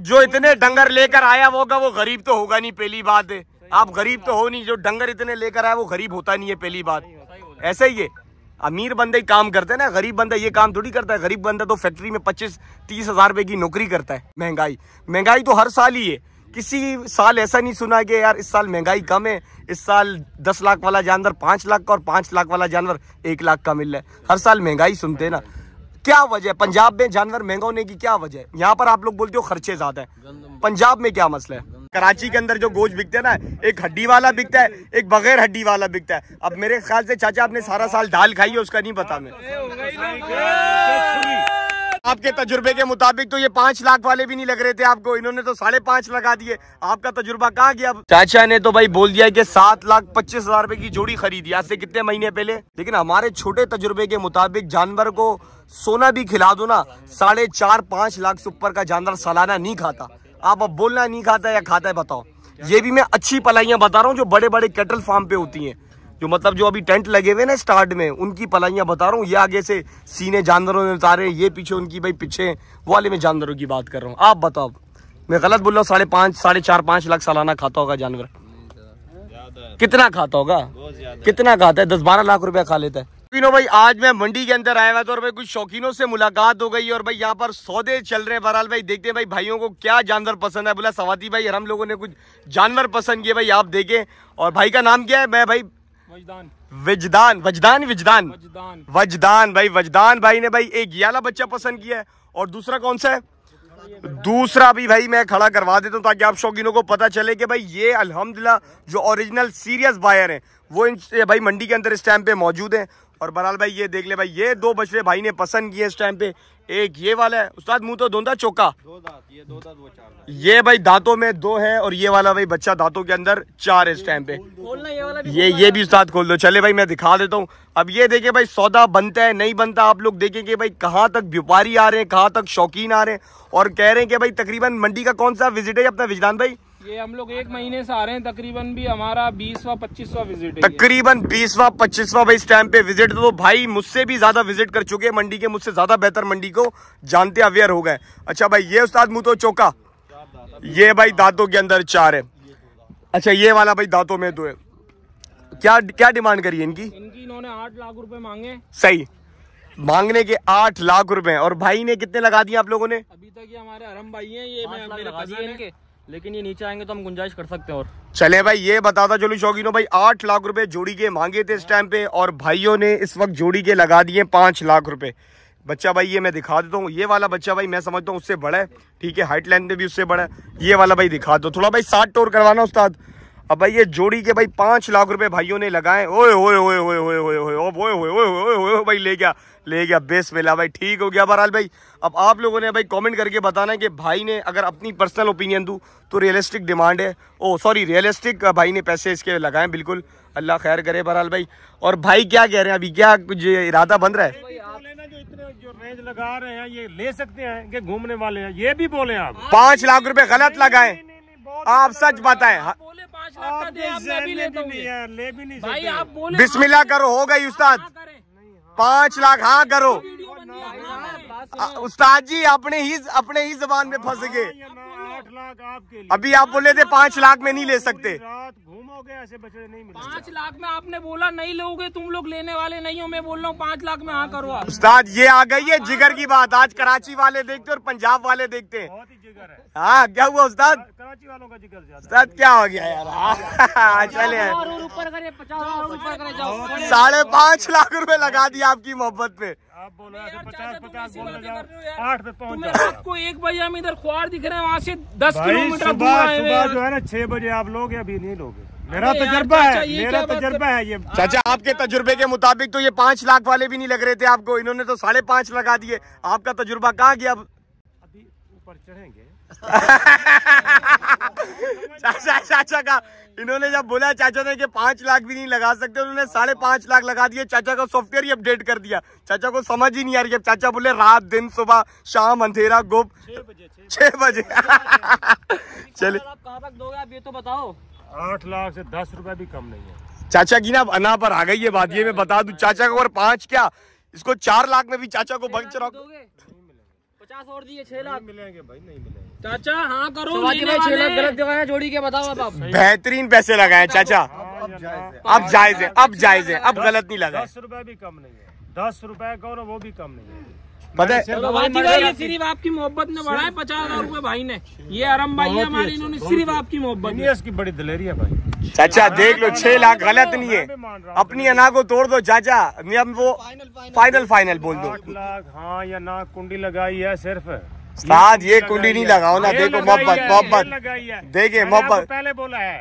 जो इतने डंगर लेकर आया होगा वो गरीब तो होगा नहीं पहली बात है आप गरीब तो हो नहीं जो डंगर इतने लेकर आया वो गरीब होता नहीं है पहली बात ऐसा ही है अमीर बंदे ही काम करते हैं ना गरीब बंदा ये काम थोड़ी करता है गरीब बंदा तो फैक्ट्री में पच्चीस तीस हजार रुपए की नौकरी करता है महंगाई महंगाई तो हर साल ही है किसी साल ऐसा नहीं सुना कि यार इस साल महंगाई कम है इस साल दस लाख वाला जानवर पांच लाख का और पांच लाख वाला जानवर एक लाख का मिल रहा है हर साल महंगाई सुनते हैं ना क्या वजह पंजाब में जानवर महंगा होने की क्या वजह है यहाँ पर आप लोग बोलते हो खर्चे ज्यादा है पंजाब में क्या मसला है कराची के अंदर जो गोश्त बिकते हैं ना एक हड्डी वाला बिकता है एक बगैर हड्डी वाला बिकता है अब मेरे ख्याल से चाचा आपने सारा साल दाल खाई है उसका नहीं पता मैं आपके तजुर्बे के मुताबिक तो ये पाँच लाख वाले भी नहीं लग रहे थे आपको इन्होंने तो साढ़े पाँच लगा दिए आपका तजुर्बा कहा गया चाचा ने तो भाई बोल दिया कि सात लाख पच्चीस हजार रूपए की जोड़ी खरीदी आज से कितने महीने पहले लेकिन हमारे छोटे तजुर्बे के मुताबिक जानवर को सोना भी खिला दो ना साढ़े चार पाँच लाख से ऊपर का जानवर सालाना नहीं खाता आप अब बोलना नहीं खाता या खाता है बताओ ये भी मैं अच्छी पलाइया बता रहा हूँ जो बड़े बड़े कैटल फार्म पे होती है जो मतलब जो अभी टेंट लगे हुए ना स्टार्ट में उनकी पलाइयाँ बता रहा हूँ ये आगे से सीने जानवरों ने उतारे ये पीछे उनकी भाई पीछे वाले में जानवरों की बात कर रहा हूँ आप बताओ मैं गलत बोल रहा हूँ साढ़े पाँच साढ़े चार पाँच लाख सालाना खाता होगा जानवर कितना खाता होगा कितना खाता है दस बारह लाख रुपया खा लेता है भाई आज मैं मंडी के अंदर आया हुआ था और भाई कुछ शौकीनों से मुलाकात हो गई और भाई यहाँ पर सौदे चल रहे हैं बहरहाल भाई देखते हैं भाई भाइयों को क्या जानवर पसंद है बोला सवाती भाई हम लोगों ने कुछ जानवर पसंद किए भाई आप देखें और भाई का नाम क्या है मैं भाई वजदान वजदान वजदान वजदान भाई वजदान भाई ने भाई एक ग्यारह बच्चा पसंद किया है और दूसरा कौन सा है दूसरा भी भाई मैं खड़ा करवा देता हूँ ताकि आप शौकीनों को पता चले कि भाई ये अल्हम्दुलिल्लाह जो ओरिजिनल सीरियस बायर हैं वो इन भाई मंडी के अंदर इस टाइम पे मौजूद हैं और बराल भाई ये देख ले भाई ये दो बछड़े भाई ने पसंद किए इस टाइम पे एक ये वाला है उस्ताद मुंह तो धोंदा चौका दो दांत ये दो दांत वो चार ये भाई दांतों में दो है और ये वाला भाई बच्चा दांतों के अंदर चार इस टाइम पे ये ये ये भी उस्ताद खोल दो चले भाई मैं दिखा देता हूँ अब ये देखे भाई सौदा बनता है नहीं बनता आप लोग देखेंगे भाई कहाँ तक व्यापारी आ रहे हैं कहाँ तक शौकीन आ रहे हैं और कह रहे हैं कि भाई तकरीबन मंडी का कौन सा विजिट है अपना विजदान भाई ये हम लोग एक महीने से आ रहे हैं तकरीबन भी हमारा बीसवा पच्चीसवा विजिट है तकरीबन बीसवा पच्चीसवा भाई इस टाइम पे विजिट तो भाई मुझसे भी ज्यादा विजिट कर चुके हैं मंडी के मुझसे ज्यादा बेहतर मंडी को जानते अवेयर हो गए अच्छा भाई ये उस्ताद मुँह तो चौका ये भाई दांतों के अंदर चार है अच्छा ये वाला भाई दांतों में दो तो है क्या क्या डिमांड करी इनकी इनकी इन्होंने आठ लाख रुपए मांगे सही मांगने के आठ लाख रुपए और भाई ने कितने लगा दिए आप लोगों ने अभी तक ये हमारे हरम भाई हैं ये मेरे कजिन लेकिन ये नीचे आएंगे तो हम गुंजाइश कर सकते हैं और चले भाई ये बताता चलो शौकीनों भाई आठ लाख रुपए जोड़ी के मांगे थे इस टाइम पे और भाइयों ने इस वक्त जोड़ी के लगा दिए पांच लाख रुपए बच्चा भाई ये मैं दिखा देता हूँ ये वाला बच्चा भाई मैं समझता हूँ उससे बड़ा है ठीक है हाइट लाइन में भी उससे बड़ा है ये वाला भाई दिखा दो थोड़ा भाई साठ टोर करवाना उस्ताद अब भाई ये जोड़ी के भाई पांच लाख रुपए भाइयों ने लगाए ओए ओए ओए ओए ओए ओए ओए ओए ओए ओए ओए भाई ले गया ले गया बेस मिला भाई ठीक हो गया बहरहाल भाई अब आप लोगों ने भाई कमेंट करके बताना है कि भाई ने अगर अपनी पर्सनल ओपिनियन दूँ तो रियलिस्टिक डिमांड है ओ सॉरी रियलिस्टिक भाई ने पैसे इसके लगाए बिल्कुल अल्लाह खैर करे बहरहाल भाई और भाई क्या कह रहे हैं अभी क्या कुछ इरादा बन रहा है रहे ये ले सकते हैं घूमने वाले हैं ये भी बोले आप पाँच लाख रूपए गलत लगाए आप सच बताए बोले आप बोले बिस्मिल्लाह करो होगा उस्ताद पाँच लाख हाँ करो हाँ, हाँ, हाँ, उस्ताद जी अपने ही अपने ही जबान में फंस गए अभी आप बोले थे पाँच लाख में नहीं ले सकते पाँच लाख में आपने बोला नहीं लोगे तुम लोग लेने वाले नहीं हो मैं बोल रहा हूँ पाँच लाख में हाँ करो आप उस्ताद ये आ गई है जिगर की बात आज कराची वाले देखते और पंजाब वाले देखते हैं हाँ क्या हुआ उस्ताद कराची वालों का जिगर उस्ताद क्या हो गया यार चले साढ़े पाँच लाख रुपए लगा दिया आपकी मोहब्बत पे आप आठ पे पहुँच आपको एक बजे हम इधर खुआर दिख रहे हैं वहाँ से दस किलोमीटर सुबह जो है ना छह बजे आप लोग अभी नहीं लोगे मेरा तजर्बा है मेरा तजर्बा है ये चाचा आपके तजुर्बे के मुताबिक तो ये पाँच लाख वाले भी नहीं लग रहे थे आपको इन्होंने तो साढ़े पाँच लगा दिए आपका तजुर्बा कहाँ गया अभी ऊपर चढ़ेंगे चाचा चाचा का इन्होंने जब बोला चाचा ने कि पांच लाख भी नहीं लगा सकते उन्होंने साढ़े पांच लाख लगा दिए चाचा का सॉफ्टवेयर ही अपडेट कर दिया चाचा को समझ ही नहीं आ रही अब चाचा बोले रात दिन सुबह शाम अंधेरा गुप छह बजे चले आप ये तो बताओ आठ लाख से दस रुपए भी कम नहीं है चाचा की ना अना पर आ गई है बात ये मैं बता दू चाचा को और पांच क्या इसको चार लाख में भी चाचा को बग चरा पचास और दिए छह लाख मिलेंगे भाई नहीं मिलेंगे चाचा हाँ करो छह लाख गलत जगह जोड़ी के बताओ आप बेहतरीन पैसे लगाए चाचा अब जायज है अब जायज है अब गलत नहीं लगा दस रुपए भी कम नहीं है दस रुपए करो वो भी कम नहीं है सिर्फ आपकी मोहब्बत ने बढ़ाए पचास हजार रूपए भाई ने ये आरम भाई हमारे इन्होंने सिर्फ आपकी मोहब्बत इसकी बड़ी दलेरी है भाई चाचा देख लो छह लाख गलत नहीं है अपनी अना को तोड़ दो चाचा वो फाइनल फाइनल बोल दो लाख हाँ या ना कुंडी लगाई है सिर्फ साथ ये कुंडी नहीं लगाओ ना देखो मोहब्बत मोहब्बत देखिए मोहब्बत पहले बोला है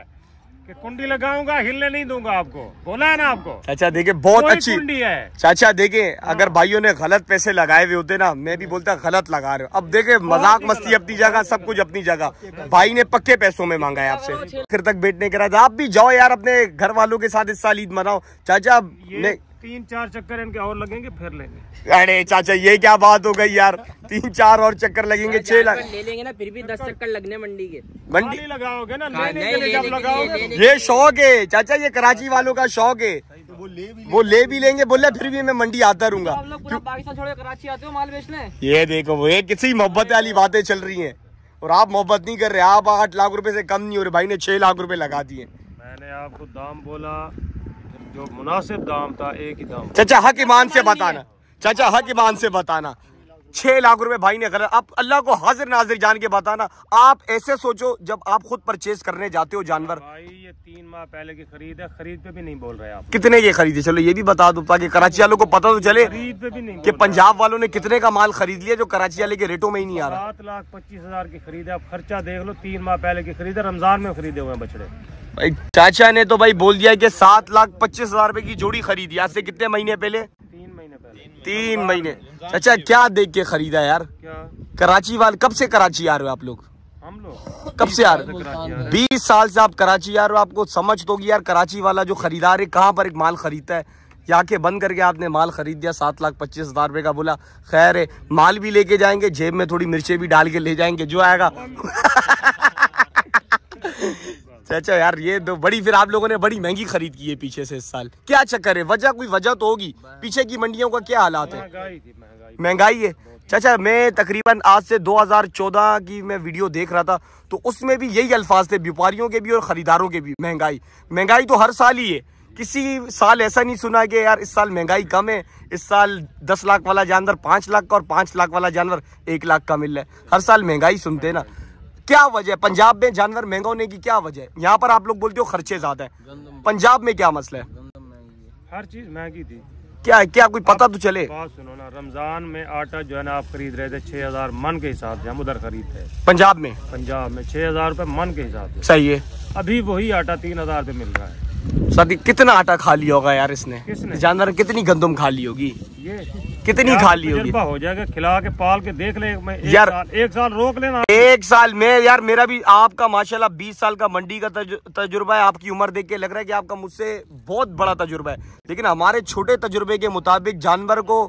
कि कुंडी लगाऊंगा हिलने नहीं दूंगा आपको बोला है ना आपको चाचा अच्छा, देखिए बहुत अच्छी कुंडी है चाचा देखिए हाँ। अगर भाइयों ने गलत पैसे लगाए हुए होते ना मैं भी बोलता गलत लगा रहे हो अब देखे मजाक मस्ती अपनी जगह सब कुछ अपनी जगह भाई ने पक्के पैसों में मांगा है आपसे फिर तक बैठने के रहा आप भी जाओ यार अपने घर वालों के साथ इस साल ईद मनाओ चाचा नहीं तीन चार चक्कर इनके और लगेंगे फिर लेंगे अरे चाचा ये क्या बात हो गई यार तीन चार और चक्कर लगेंगे छह लाख ले लेंगे ना फिर भी दस चक्कर लगने मंडी के मंडी लगाओगे ना हाँ, लेने के लिए जब लगाओगे तो- ये शौक है चाचा ये कराची वालों का शौक है तो वो ले भी वो ले भी लेंगे बोले फिर भी मैं मंडी आता रहूंगा आते हो माल बेचने ये देखो वो ये किसी मोहब्बत वाली बातें चल रही है और आप मोहब्बत नहीं कर रहे आप आठ लाख रूपये से कम नहीं हो रहे भाई ने छह लाख रूपये लगा दिए मैंने आपको दाम बोला जो मुनासिब दाम था एक ही दाम चाचा हक ईमान से बताना चाचा हक ईमान से बताना छह लाख रुपए भाई ने खरीदा आप अल्लाह को हाजिर नाजिर जान के बताना आप ऐसे सोचो जब आप खुद परचेज करने जाते हो जानवर भाई ये तीन माह पहले की खरीद है खरीद पे भी नहीं बोल रहे आप कितने के खरीदे चलो ये भी बता दो ताकि कराची वालों को पता तो चले खरीद पे भी नहीं कि पंजाब वालों ने कितने का माल खरीद लिया जो कराची वाले के रेटों में ही नहीं आ रहा सात लाख पच्चीस हजार की खरीद है आप खर्चा देख लो तीन माह पहले की खरीद है रमजान में खरीदे हुए बछड़े भाई चाचा ने तो भाई बोल दिया कि सात लाख पच्चीस हजार रुपए की जोड़ी खरीदी आज से कितने महीने पहले तीन महीने पहले तीन महीने चाचा क्या देख के खरीदा यार क्या? कराची वाल कब से कराची आ रहे हो आप लोग हम लोग कब से आ रहे बीस साल से आप कराची आ रहे हो आपको समझ तो यार कराची वाला जो खरीदार है कहाँ पर एक माल खरीदता है या के बंद करके आपने माल खरीद दिया सात लाख पच्चीस हजार रुपए का बोला खैर है माल भी लेके जाएंगे जेब में थोड़ी मिर्चे भी डाल के ले जाएंगे जो आएगा चाचा यार ये दो बड़ी फिर आप लोगों ने बड़ी महंगी खरीद की है पीछे से इस साल क्या चक्कर है वजह कोई वजह तो होगी पीछे की मंडियों का क्या हालात है महंगाई है चाचा मैं तकरीबन आज से 2014 की मैं वीडियो देख रहा था तो उसमें भी यही अल्फाज थे व्यापारियों के भी और ख़रीदारों के भी महंगाई महंगाई तो हर साल ही है किसी साल ऐसा नहीं सुना कि यार इस साल महंगाई कम है इस साल दस लाख वाला जानवर पाँच लाख का और पाँच लाख वाला जानवर एक लाख का मिल रहा है हर साल महंगाई सुनते ना क्या वजह पंजाब में जानवर महंगा होने की क्या वजह यहाँ पर आप लोग बोलते हो खर्चे ज्यादा है पंजाब में क्या मसला है हर चीज महंगी थी क्या क्या कोई पता तो चले बात सुनो ना रमजान में आटा जो है ना आप खरीद रहे थे छह हजार मन के हिसाब से हम उधर खरीदते हैं पंजाब में पंजाब में छह हजार रूपए मन के हिसाब से सही है अभी वही आटा तीन हजार रूपए मिल रहा है साथी कितना आटा खा लिया होगा यार इसने जानवर कितनी गंदम खा ली होगी कितनी खा ली होगी हो जाएगा खिला के पाल के देख ले मैं एक यार साल, एक साल रोक लेना एक साल में यार मेरा भी आपका माशाल्लाह बीस साल का मंडी का तजुर्बा है आपकी उम्र देख के लग रहा है कि आपका मुझसे बहुत बड़ा तजुर्बा है लेकिन हमारे छोटे तजुर्बे के मुताबिक जानवर को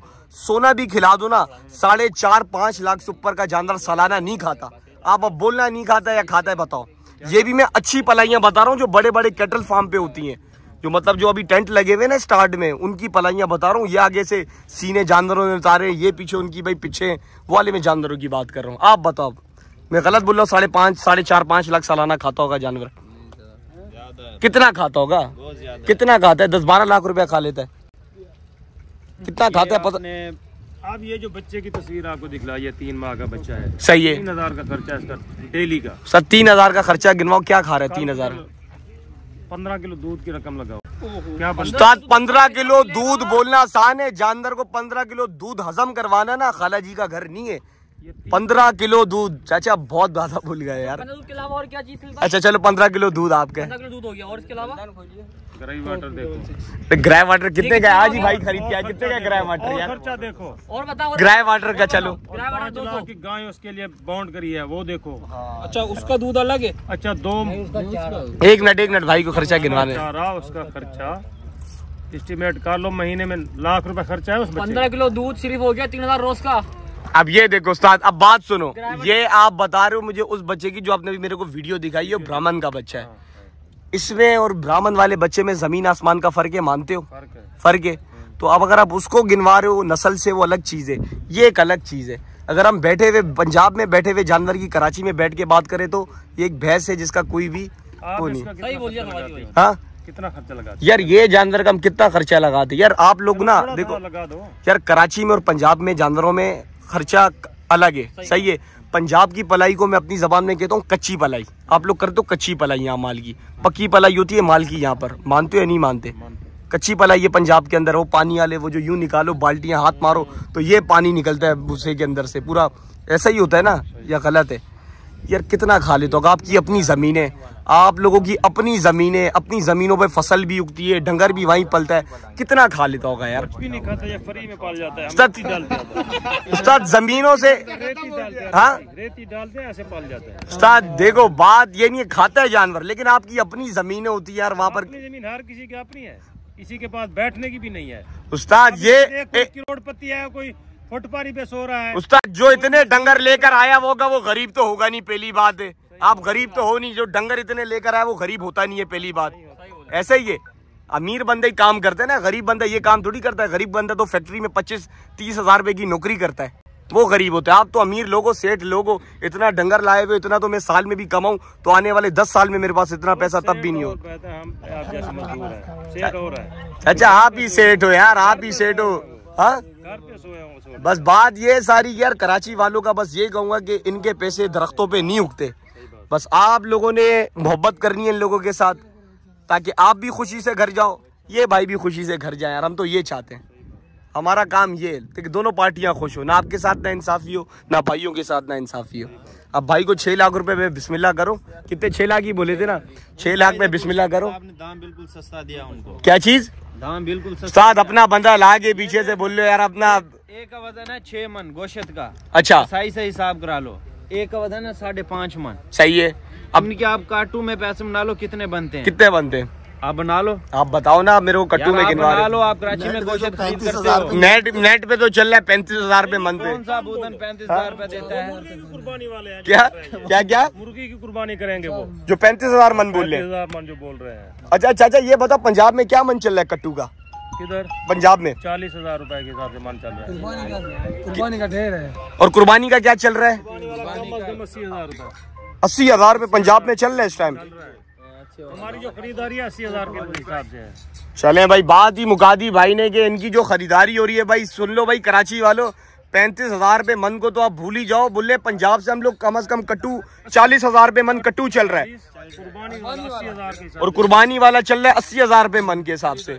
सोना भी खिला दो ना साढ़े चार लाख से ऊपर का जानवर सालाना नहीं खाता आप अब बोलना नहीं खाता या खाता है बताओ ये भी मैं अच्छी पलाइयाँ बता रहा हूँ जो बड़े बड़े कैटल फार्म पे होती हैं जो मतलब जो अभी टेंट लगे हुए ना स्टार्ट में उनकी पलाइयाँ बता रहा हूँ ये आगे से सीने जानवरों ने उतारे ये पीछे उनकी भाई पीछे वाले में जानवरों की बात कर रहा हूँ आप बताओ मैं गलत बोल रहा हूँ साढ़े पाँच साढ़े चार पाँच लाख सालाना खाता होगा जानवर कितना खाता होगा कितना खाता है दस बारह लाख रुपया खा लेता है कितना खाता है पता अब ये जो बच्चे की तस्वीर आपको दिखलाई है तीन माह का बच्चा है सही है तीन हजार का खर्चा इसका डेली का सर तीन हजार का खर्चा गिनवाओ क्या खा रहा है तीन हजार पंद्रह किलो दूध की रकम लगाओ क्या उस्ताद तो पंद्रह किलो दूध बोलना आसान है जानवर को पंद्रह किलो दूध हजम करवाना ना खाला जी का घर नहीं है पंद्रह किलो दूध चाचा बहुत ज्यादा भूल गए यार और क्या चीज अच्छा चलो पंद्रह किलो दूध आपके किलो दूध तो ग्राई वाटर कितने का आज ही भाई खरीद किया कितने का ग्राई वाटर यार खर्चा देखो और बताओ ग्राई वाटर का चलो गाय उसके लिए बाउंड करी है वो देखो हाँ। अच्छा उसका दूध अलग है अच्छा दो एक मिनट एक मिनट भाई को खर्चा गिनवाने उसका खर्चा एस्टिमेट कर लो महीने में लाख रुपए खर्चा है पंद्रह किलो दूध सिर्फ हो गया तीन हजार रोज का अब ये देखो उस्ताद अब बात सुनो ये आप बता रहे हो मुझे उस बच्चे की जो आपने भी मेरे को वीडियो दिखाई है ब्राह्मण का बच्चा है इसमें और ब्राह्मण वाले बच्चे में जमीन आसमान का फर्क है मानते हो फर्क है तो अब अगर आप उसको गिनवा रहे हो नस्ल से वो अलग चीज़ है ये एक अलग चीज़ है अगर हम बैठे हुए पंजाब में बैठे हुए जानवर की कराची में बैठ के बात करें तो ये एक भैंस है जिसका कोई भी वो नहीं हाँ कितना खर्चा लगा यार ये जानवर का हम कितना खर्चा लगाते यार आप लोग ना देखो यार कराची में और पंजाब में जानवरों में खर्चा अलग है सही, सही है पंजाब की पलाई को मैं अपनी जबान में कहता हूँ कच्ची पलाई आप लोग कर दो कच्ची पलाई यहाँ माल की पक्की पलाई होती है माल की यहाँ पर मानते हो या नहीं मानते कच्ची पलाई ये पंजाब के अंदर वो पानी वाले वो जो यूं निकालो बाल्टियाँ हाथ मारो तो ये पानी निकलता है भूसे के अंदर से पूरा ऐसा ही होता है ना या गलत है यार कितना खा लेते तो आपकी अपनी ज़मीन है आप लोगों की अपनी ज़मीनें अपनी ज़मीनों पे फसल भी उगती है डंगर भी वहीं पलता है कितना खा लेता होगा यार कुछ भी नहीं खाता ये फ्री में पाल जाता है उस्ताद ज़मीनों से हाँ रेती डालते हैं ऐसे पाल जाते हैं उस्ताद देखो बात ये नहीं खाता है जानवर लेकिन आपकी अपनी ज़मीनें होती है यार वहाँ पर जमीन हर किसी की अपनी है किसी के पास बैठने की भी नहीं है उस्ताद ये करोड़पति पत्ती है कोई फुटपारी पे सो रहा है उस्ताद जो इतने डंगर लेकर आया होगा वो गरीब तो होगा नहीं पहली बात है आप गरीब तो हो नहीं जो डंगर इतने लेकर आए वो गरीब होता नहीं है पहली बात ऐसा ही है अमीर बंदे ही काम करते हैं ना गरीब बंदा ये काम थोड़ी करता है गरीब बंदा तो फैक्ट्री में पच्चीस तीस हजार रुपए की नौकरी करता है वो गरीब होता है आप तो अमीर लोगो सेठ लोगो इतना डंगर लाए हुए इतना तो मैं साल में भी कमाऊं तो आने वाले दस साल में मेरे पास इतना पैसा तब भी नहीं हो अच्छा आप ही सेठ हो यार आप ही सेठ हो हाँ? बस बात ये सारी यार कराची वालों का बस ये कहूंगा कि इनके पैसे दरख्तों पे नहीं उगते बस आप लोगों ने मोहब्बत करनी है इन लोगों के साथ ताकि आप भी खुशी से घर जाओ ये भाई भी खुशी से घर जाए यार हम तो ये चाहते हैं हमारा काम ये है दोनों पार्टियां खुश हो ना आपके साथ ना इंसाफी हो ना भाइयों के साथ ना इंसाफी हो अब भाई को छह लाख रुपए में बिस्मिल्लाह करो कितने छह लाख ही बोले थे ना छह लाख में बिस्मिल्लाह करो आपने दाम बिल्कुल सस्ता दिया उनको क्या चीज दाम बिल्कुल सस्ता साथ अपना बंदा ला के पीछे से बोल लो यार अपना एक वजन है छह मन गोशत का अच्छा सही से हिसाब करा लो एक वजन है साढ़े पांच मन सही है अब इनके आप कार्टून में पैसे बना लो कितने बनते हैं कितने बनते हैं आप बना लो आप बताओ ना मेरे को कट्टू में गिनवा बना लो आप कराची में गोश्त खरीद करते हो नेट नेट पे तो चल रहा है पैंतीस हजार रूपए मंथ कौन सा पैंतीस हजार रूपए देता है कुर्बानी वाले हैं क्या क्या क्या मुर्गी की कुर्बानी करेंगे वो जो पैंतीस हजार मन बोल रहे हैं बोल रहे हैं अच्छा अच्छा अच्छा ये बताओ पंजाब में क्या मन चल रहा है कट्टू का किधर पंजाब में चालीस हजार रूपए के हिसाब से मान चल रहा है कुर्बानी का ढेर है और कुर्बानी का क्या चल रहा है अस्सी हजार रूपए अस्सी हजार रूपए पंजाब में चल रहा है इस टाइम हमारी जो खरीदारी है अस्सी हजार के हिसाब से है चले भाई बात ही मुकादी भाई ने कि इनकी जो खरीदारी हो रही है भाई सुन लो भाई कराची वालों पैंतीस हजार रूपए मन को तो आप भूल ही जाओ बोले पंजाब से हम लोग कम अज कम कट्टू चालीस हजार रुपये मन कट्टू चल रहा है और कुर्बानी वाला चल रहा है अस्सी हजार रूपए मन के हिसाब से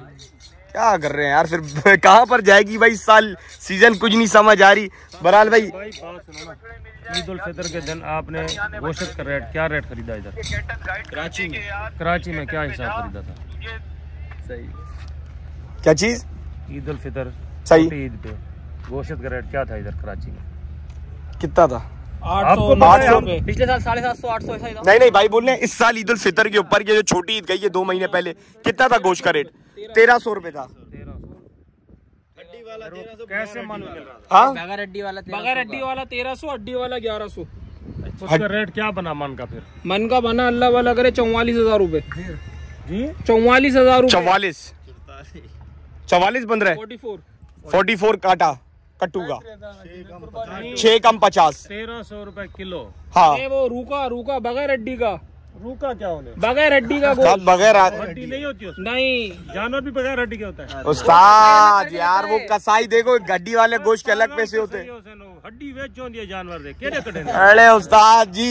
क्या कर रहे हैं यार फिर कहाँ पर जाएगी भाई साल सीजन कुछ नहीं समझ आ रही बराल भाई ईद उल फितर के दिन आपने घोषित कर रेट क्या रेट खरीदा इधर कराची में कराची में क्या हिसाब खरीदा था सही क्या चीज ईद उल फितर सही ईद पे घोषित का रेट क्या था इधर कराची में कितना था पिछले साल साढ़े सात सौ आठ सौ नहीं नहीं भाई बोल रहे इस साल ईद उल फितर के ऊपर ये जो छोटी ईद गई है दो महीने पहले कितना था गोश्त का रेट तेरह सौ रूपए था हाँ? वाला तेरह सौ अड्डी वाला ग्यारह सौ अच्छा। क्या बना मन का फिर मन का बना अल्लाह वाला करे चौवालीस हजार रूपए चौवालीस हजार चौवालीस चौवालीस बन रहे फोर्टी फोर फोर्टी फोर काटा कट्टू का छः कम पचास तेरह सौ रूपए किलो हाँ वो रूका रूका बगैर अड्डी का रूका क्या होने बगैर हड्डी का गोश्त बगैर हड्डी नहीं होती नहीं जानवर भी बगैर हड्डी के होता है उस्ताद यार वो कसाई देखो गड्डी वाले गोश्त के अलग पैसे होते हैं हड्डी वेच दिया जानवर दे केड़े कड़े अरे उस्ताद जी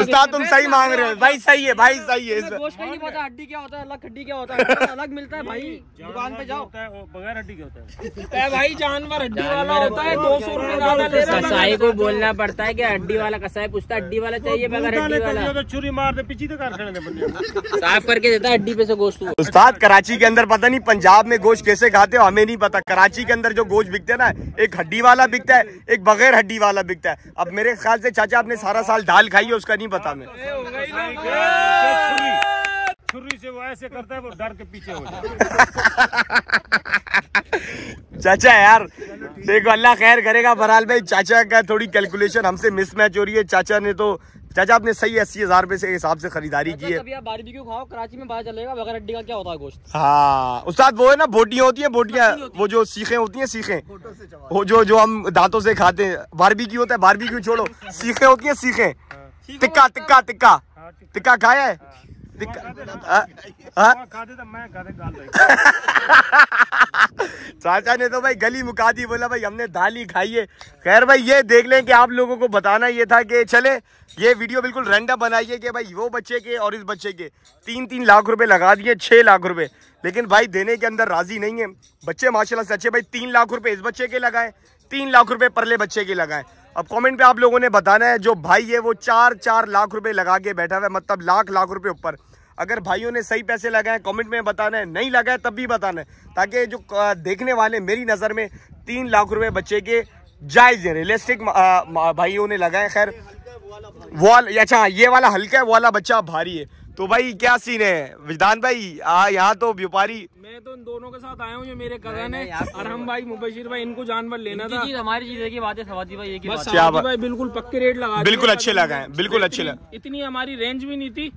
उस्ताद तुम सही मांग रहे हो भाई सही है भाई सही है गोश्त का नहीं पता हड्डी क्या होता है अलग हड्डी क्या होता है अलग मिलता है भाई दुकान पे जाओ होता है बगैर हड्डी के होता है भाई जानवर हड्डी वाला होता है 200 रुपए ज्यादा ले रहा है कसाई को बोलना पड़ता है कि हड्डी वाला कसाई पूछता है हड्डी वाला चाहिए बगैर हड्डी वाला तो छुरी मार दे पीछे तो कर देने दे बंदे साफ करके देता है हड्डी पे से गोश्त उस्ताद कराची के अंदर पता नहीं पंजाब में गोश्त कैसे खाते हो हमें नहीं पता कराची के अंदर जो गोश्त बिकते हैं ना एक हड्डी वाला बिकता है एक बगैर हड्डी वाला बिकता है अब मेरे ख्याल से चाचा आपने सारा साल दाल खाई है उसका नहीं पता मैं छुरी से वो ऐसे करता है वो डर के पीछे हो चाचा यार देखो अल्लाह खैर करेगा बहरहाल भाई चाचा का थोड़ी कैलकुलेशन हमसे मिसमैच हो रही है चाचा ने तो चाचा आपने सही अस्सी हजार रूपए से हिसाब से खरीदारी की है बारबेक्यू खाओ कराची में बाहर चलेगा बगैर हड्डी का क्या होता है गोश्त हाँ उस्ताद वो है ना बोटियाँ होती हैं बोटियाँ वो जो सीखें होती हैं सीखें वो जो जो हम दांतों से खाते हैं बारबेक्यू होता है बारबेक्यू छोड़ो सीखें होती हैं सीखें हाँ। टिक्का टिक्का हाँ, टिक्का टिक्का खाया है हाँ। हाँ, हाँ। चाचा ने तो भाई गली मुका दी बोला भाई हमने दाली खाई है खैर भाई ये देख लें कि आप लोगों को बताना ये था कि चले ये वीडियो बिल्कुल रेंडम बनाइए कि भाई वो बच्चे के और इस बच्चे के तीन तीन लाख रुपए लगा दिए छः लाख रुपए लेकिन भाई देने के अंदर राजी नहीं है बच्चे माशाल्लाह से अच्छे भाई तीन लाख रुपए इस बच्चे के लगाए तीन लाख रुपए परले बच्चे के लगाए अब कमेंट पे आप लोगों ने बताना है जो भाई है वो चार चार लाख रुपए लगा के बैठा हुआ है मतलब लाख लाख रुपए ऊपर अगर भाइयों ने सही पैसे लगाए कमेंट में बताना है नहीं लगाए तब भी बताना है ताकि जो देखने वाले मेरी नज़र में तीन लाख रुपए बच्चे के जायज़ हैं रियलिस्टिक भाइयों ने लगाए खैर वॉल अच्छा ये वाला हल्का है वाला बच्चा भारी है तो भाई क्या सीन है विजदान भाई यहाँ तो व्यापारी मैं तो इन दोनों के साथ आया हूँ ये मेरे कजन है और हम भाई मुबशीर भाई इनको जानवर लेना था हमारी चीज की बात है सवादी भाई बात भाई बिल्कुल पक्के रेट लगा बिल्कुल अच्छे लगाए बिल्कुल अच्छे लगा इतनी हमारी रेंज भी नहीं थी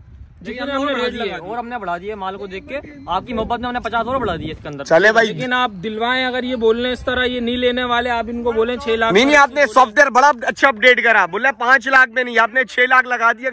जितने हमने रेट लगा और हमने बढ़ा दिए माल को देख के आपकी मोहब्बत में हमने पचास और बढ़ा दिए इसके अंदर चले भाई लेकिन आप दिलवाएं अगर ये बोल रहे इस तरह ये नहीं लेने वाले आप इनको बोले छह लाख नहीं आपने सॉफ्टवेयर बड़ा अच्छा अपडेट करा बोले पांच लाख में नहीं आपने छह लाख लगा दिया